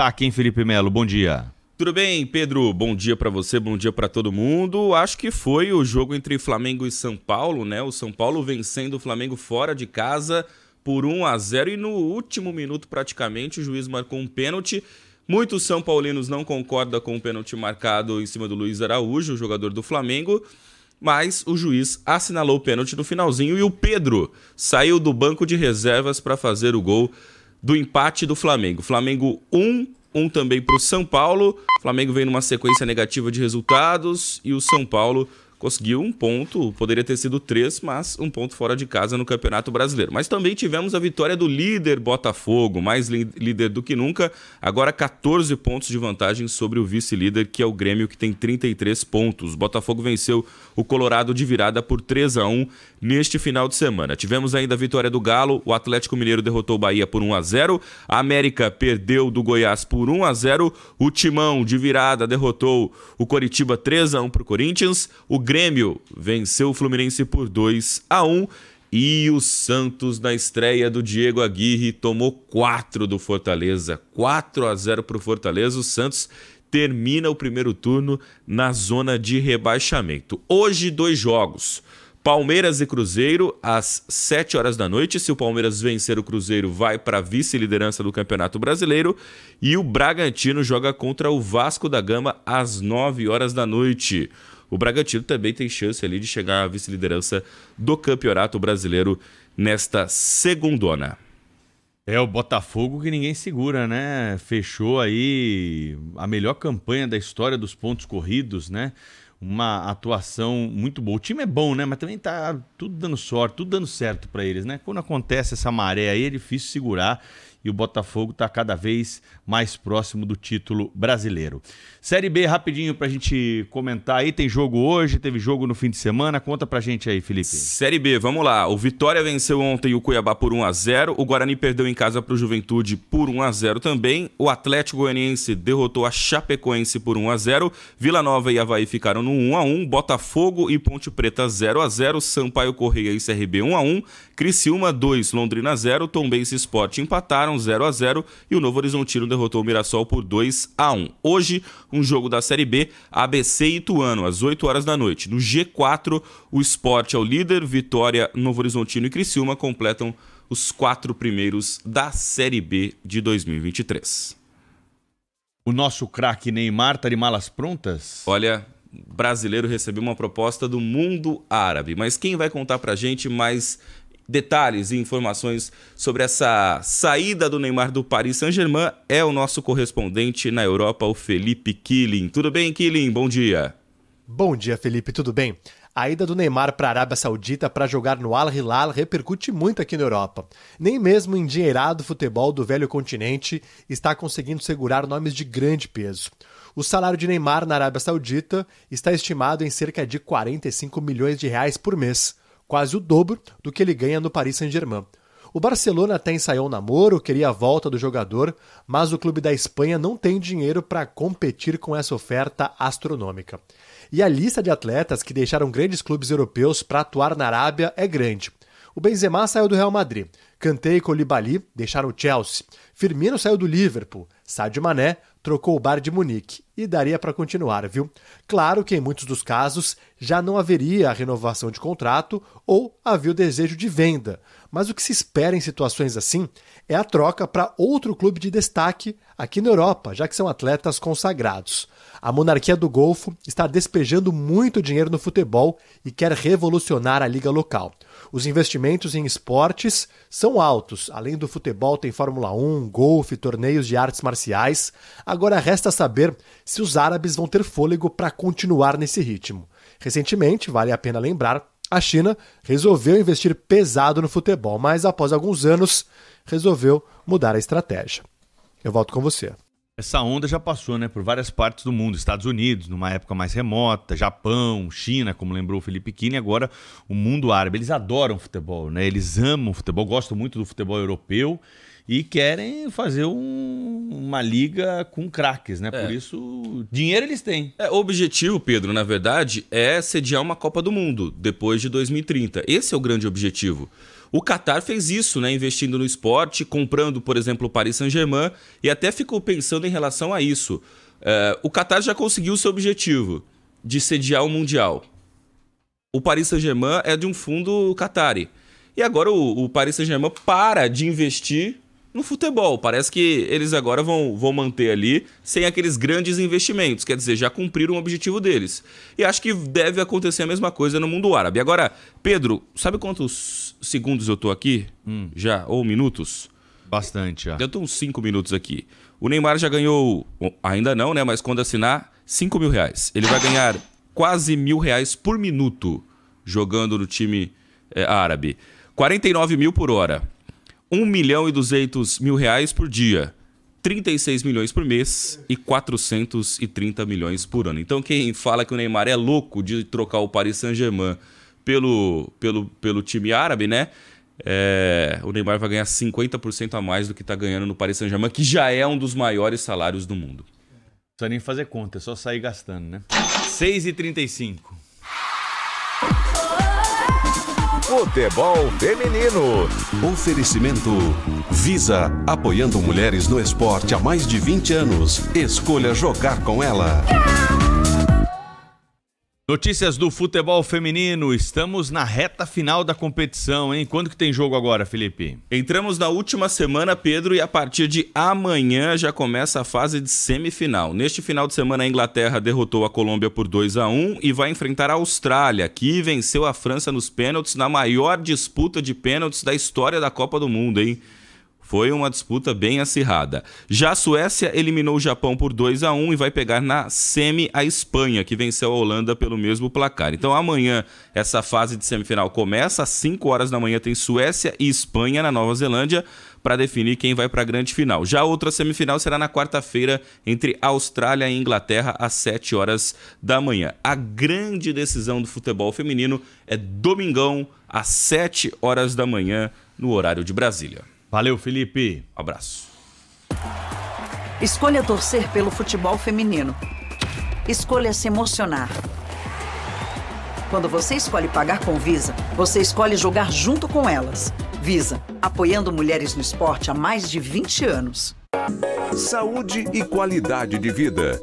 destaque, tá hein, Felipe Melo? Bom dia. Tudo bem, Pedro? Bom dia para você, bom dia para todo mundo. Acho que foi o jogo entre Flamengo e São Paulo, né? O São Paulo vencendo o Flamengo fora de casa por 1 a 0 e no último minuto praticamente o juiz marcou um pênalti. Muitos são paulinos não concordam com o pênalti marcado em cima do Luiz Araújo, o jogador do Flamengo, mas o juiz assinalou o pênalti no finalzinho e o Pedro saiu do banco de reservas para fazer o gol do empate do Flamengo. Flamengo 1, 1 também para o São Paulo. Flamengo vem numa sequência negativa de resultados e o São Paulo conseguiu um ponto, poderia ter sido três, mas um ponto fora de casa no Campeonato Brasileiro. Mas também tivemos a vitória do líder Botafogo, mais líder do que nunca, agora 14 pontos de vantagem sobre o vice-líder, que é o Grêmio, que tem 33 pontos. O Botafogo venceu o Colorado de virada por 3 a 1 neste final de semana. Tivemos ainda a vitória do Galo, o Atlético Mineiro derrotou o Bahia por 1 a 0, a América perdeu do Goiás por 1 a 0, o Timão de virada derrotou o Coritiba 3 a 1 para o Corinthians, o Grêmio venceu o Fluminense por 2 a 1 e o Santos na estreia do Diego Aguirre tomou 4 do Fortaleza, 4 a 0 para o Fortaleza. O Santos termina o primeiro turno na zona de rebaixamento. Hoje dois jogos. Palmeiras e Cruzeiro às 7 horas da noite. Se o Palmeiras vencer o Cruzeiro, vai para a vice-liderança do Campeonato Brasileiro. E o Bragantino joga contra o Vasco da Gama às 9 horas da noite o Bragantino também tem chance ali de chegar à vice-liderança do Campeonato Brasileiro nesta segundona. É o Botafogo que ninguém segura, né? Fechou aí a melhor campanha da história dos pontos corridos, né? uma atuação muito boa. O time é bom, né? Mas também tá tudo dando sorte, tudo dando certo para eles, né? Quando acontece essa maré aí, é difícil segurar e o Botafogo está cada vez mais próximo do título brasileiro. Série B, rapidinho para a gente comentar aí. Tem jogo hoje, teve jogo no fim de semana. Conta para a gente aí, Felipe. Série B, vamos lá. O Vitória venceu ontem o Cuiabá por 1 a 0 O Guarani perdeu em casa para o Juventude por 1 a 0 também. O Atlético Goianiense derrotou a Chapecoense por 1 a 0 Vila Nova e Havaí ficaram no 1 a 1 Botafogo e Ponte Preta 0 a 0 Sampaio Correia e CRB 1 a 1 Criciúma 2, Londrina 0, Tombense Sport empataram empataram 0 a 0 e o Novo Horizontino derrotou o Mirassol por 2 a 1. Hoje, um jogo da Série B, ABC e Ituano, às 8 horas da noite. No G4, o Sport é o líder, Vitória, Novo Horizontino e Criciúma completam os quatro primeiros da Série B de 2023. O nosso craque Neymar tá de malas prontas? Olha, brasileiro recebeu uma proposta do mundo árabe, mas quem vai contar a gente mais Detalhes e informações sobre essa saída do Neymar do Paris Saint-Germain é o nosso correspondente na Europa, o Felipe Killing. Tudo bem, Killing? Bom dia. Bom dia, Felipe. Tudo bem? A ida do Neymar para a Arábia Saudita para jogar no Al Hilal repercute muito aqui na Europa. Nem mesmo o endinheirado futebol do velho continente está conseguindo segurar nomes de grande peso. O salário de Neymar na Arábia Saudita está estimado em cerca de 45 milhões de reais por mês quase o dobro do que ele ganha no Paris Saint-Germain. O Barcelona até ensaiou um namoro, queria a volta do jogador, mas o clube da Espanha não tem dinheiro para competir com essa oferta astronômica. E a lista de atletas que deixaram grandes clubes europeus para atuar na Arábia é grande. O Benzema saiu do Real Madrid, Kanté e Colibali deixaram o Chelsea, Firmino saiu do Liverpool, Sadio Mané trocou o bar de Munique e daria para continuar, viu? Claro que em muitos dos casos já não haveria a renovação de contrato ou havia o desejo de venda, mas o que se espera em situações assim é a troca para outro clube de destaque aqui na Europa, já que são atletas consagrados. A monarquia do Golfo está despejando muito dinheiro no futebol e quer revolucionar a liga local. Os investimentos em esportes são altos. Além do futebol, tem Fórmula 1, golfe, torneios de artes marciais. Agora resta saber se os árabes vão ter fôlego para continuar nesse ritmo. Recentemente, vale a pena lembrar, a China resolveu investir pesado no futebol, mas após alguns anos resolveu mudar a estratégia. Eu volto com você. Essa onda já passou né, por várias partes do mundo, Estados Unidos, numa época mais remota, Japão, China, como lembrou o Felipe Kine, agora o mundo árabe. Eles adoram futebol, né? eles amam futebol, gostam muito do futebol europeu e querem fazer um, uma liga com craques, né? É. Por isso, dinheiro eles têm. É, o objetivo, Pedro, na verdade, é sediar uma Copa do Mundo depois de 2030. Esse é o grande objetivo. O Qatar fez isso, né? Investindo no esporte, comprando, por exemplo, o Paris Saint-Germain e até ficou pensando em relação a isso. É, o Qatar já conseguiu o seu objetivo de sediar o Mundial. O Paris Saint-Germain é de um fundo Qatari. E agora o, o Paris Saint-Germain para de investir no futebol. Parece que eles agora vão, vão manter ali sem aqueles grandes investimentos, quer dizer, já cumpriram o objetivo deles. E acho que deve acontecer a mesma coisa no mundo árabe. Agora, Pedro, sabe quantos segundos eu tô aqui? Hum. Já? Ou minutos? Bastante, já. Eu tô uns 5 minutos aqui. O Neymar já ganhou, ainda não, né? Mas quando assinar, 5 mil reais. Ele vai ganhar quase mil reais por minuto jogando no time é, árabe. 49 mil por hora. 1 milhão e 200 mil reais por dia. 36 milhões por mês e 430 milhões por ano. Então, quem fala que o Neymar é louco de trocar o Paris Saint-Germain pelo, pelo, pelo time árabe, né? É, o Neymar vai ganhar 50% a mais do que está ganhando no Paris Saint-Germain, que já é um dos maiores salários do mundo. Não precisa nem fazer conta, é só sair gastando, né? 6,35. Futebol Feminino. Oferecimento Visa, apoiando mulheres no esporte há mais de 20 anos. Escolha jogar com ela. Yeah! Notícias do futebol feminino. Estamos na reta final da competição, hein? Quando que tem jogo agora, Felipe? Entramos na última semana, Pedro, e a partir de amanhã já começa a fase de semifinal. Neste final de semana, a Inglaterra derrotou a Colômbia por 2 a 1 e vai enfrentar a Austrália, que venceu a França nos pênaltis na maior disputa de pênaltis da história da Copa do Mundo, hein? Foi uma disputa bem acirrada. Já a Suécia eliminou o Japão por 2 a 1 e vai pegar na semi a Espanha, que venceu a Holanda pelo mesmo placar. Então amanhã essa fase de semifinal começa, às 5 horas da manhã tem Suécia e Espanha na Nova Zelândia para definir quem vai para a grande final. Já outra semifinal será na quarta-feira entre Austrália e Inglaterra às 7 horas da manhã. A grande decisão do futebol feminino é domingão às 7 horas da manhã no horário de Brasília. Valeu, Felipe. Um abraço. Escolha torcer pelo futebol feminino. Escolha se emocionar. Quando você escolhe pagar com Visa, você escolhe jogar junto com elas. Visa, apoiando mulheres no esporte há mais de 20 anos. Saúde e qualidade de vida.